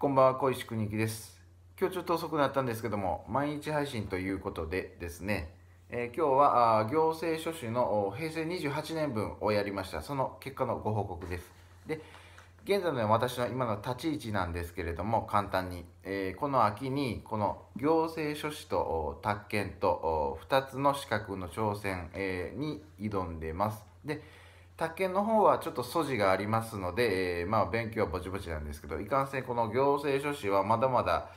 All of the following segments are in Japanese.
こんばんは、小石邦之です。今日ちょっと遅くなったんですけども、毎日配信ということでですね、えー、今日はあ行政書士の平成28年分をやりました。その結果のご報告です。で、現在の私の今の立ち位置なんですけれども、簡単に、えー、この秋に、この行政書士と宅建と2つの資格の挑戦、に挑んでます。で、竹の方はちょっと素地がありますので、えー、まあ勉強はぼちぼちなんですけどいかんせんこの行政書士はまだまだ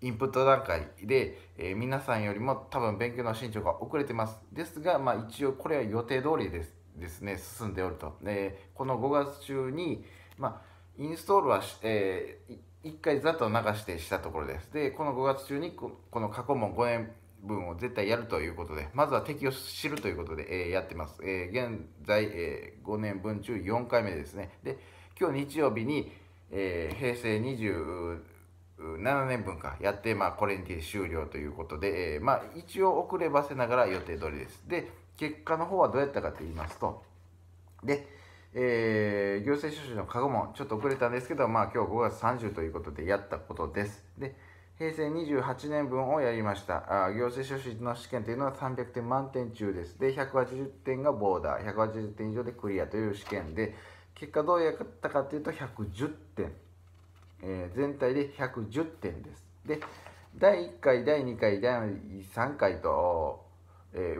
インプット段階で、えー、皆さんよりも多分勉強の進捗が遅れてますですが、まあ、一応これは予定通りですですね進んでおると、で、この5月中に、まあ、インストールはし、えー、1回ざっと流してしたところですでこの5月中にこの過去問5分を絶対やるということで、まずは敵を知るということで、えー、やってます。えー、現在、えー、5年分中4回目ですね。で、今日日曜日に、えー、平成27年分かやって、まあ、これにて終了ということで、えー、まあ、一応遅ればせながら予定通りです。で、結果の方はどうやったかと言いますと、で、えー、行政書士の過去問、ちょっと遅れたんですけど、まあ、今日5月30ということでやったことです。で、平成28年分をやりました。あ行政書士の試験というのは300点満点中です。で、180点がボーダー、180点以上でクリアという試験で、結果どうやったかというと110点。えー、全体で110点です。で、第1回、第2回、第3回と、え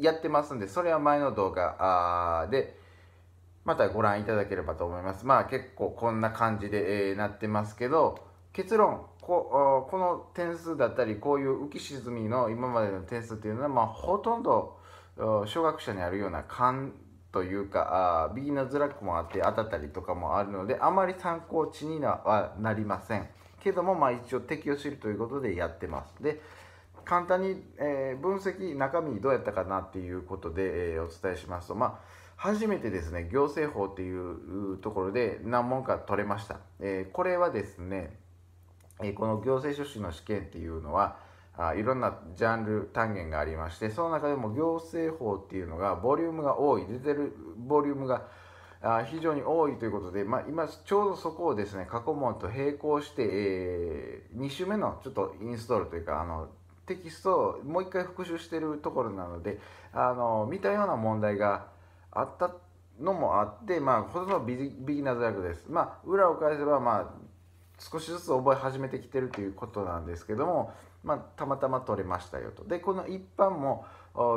ー、やってますんで、それは前の動画で、またご覧いただければと思います。まあ結構こんな感じで、えー、なってますけど、結論ここの点数だったりこういう浮き沈みの今までの点数っていうのは、まあ、ほとんど小学者にあるような勘というかあビギナーズラックもあって当たったりとかもあるのであまり参考値にはなりませんけども、まあ、一応敵を知るということでやってますで簡単に、えー、分析中身どうやったかなっていうことで、えー、お伝えしますと、まあ初めてですね行政法っていうところで何問か取れました、えー、これはですねえこの行政書士の試験っていうのはあいろんなジャンル単元がありましてその中でも行政法っていうのがボリュームが多い出てるボリュームが非常に多いということで、まあ、今ちょうどそこをですね過去問と並行して、えー、2週目のちょっとインストールというかあのテキストをもう一回復習してるところなのであの見たような問題があったのもあって、まあ、ほとんどビギナーズ役です。まあ、裏を返せば、まあ、少しずつ覚え始めてきてるということなんですけども、まあ、たまたま取れましたよとでこの一般も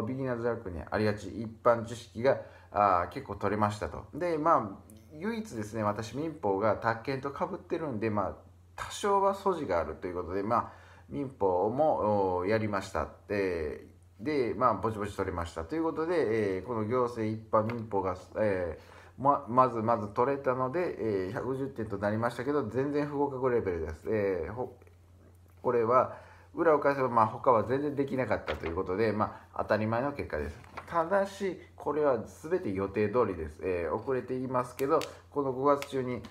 ビギナーズラックにありがち一般知識があ結構取れましたとでまあ唯一ですね私民法が宅建とかぶってるんで、まあ、多少は素地があるということで、まあ、民法もやりましたでで、まあ、ぼちぼち取れましたということで、えー、この行政一般民法が、えーままずまず取れたので、えー、1 0点となりましたけど全然不合格レベルです、えー、これは裏を返せば、まあ、他は全然できなかったということで、まあ、当たり前の結果ですただしこれは全て予定通りです、えー、遅れていますけどこの5月中に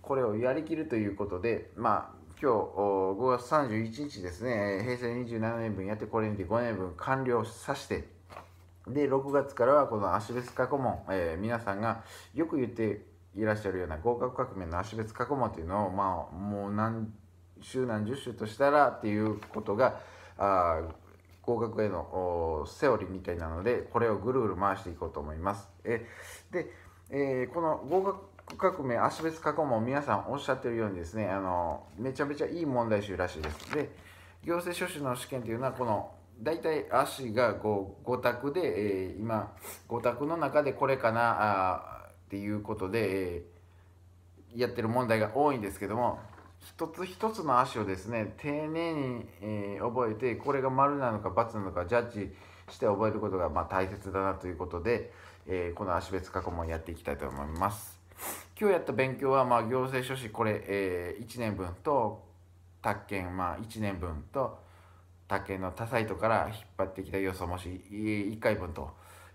これをやりきるということでまあ今日5月31日ですね平成27年分やってこれにて5年分完了させてで、6月からはこの足別過去問、えー、皆さんがよく言っていらっしゃるような合格革命の足別過去問っていうのを、まあ、もう何週何十週としたらっていうことが、あ合格へのセオリーみたいなので、これをぐるぐる回していこうと思います。えで、えー、この合格革命、足別過去問、皆さんおっしゃってるようにですね、あの、めちゃめちゃいい問題集らしいです。で、行政書士の試験というのは、この大体足がこ5択で、えー、今5択の中でこれかなあっていうことで、えー、やってる問題が多いんですけども一つ一つの足をですね丁寧に、えー、覚えてこれが丸なのか×なのかジャッジして覚えることがまあ大切だなということで、えー、この足別過去問やっていきたいと思います。今日やった勉強は、まあ、行政書士これ、えー、1年分と宅建、まあ、1年分と竹の多サイトから引っ張ってきた要素をもし1回分と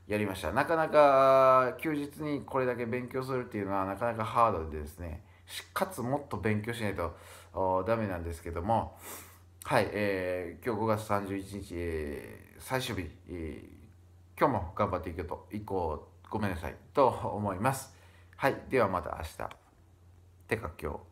やりましたなかなか休日にこれだけ勉強するっていうのはなかなかハードでですねかつもっと勉強しないとダメなんですけどもはい、えー、今日5月31日、えー、最終日、えー、今日も頑張っていくとこうごめんなさいと思いますはいではまた明日てか今日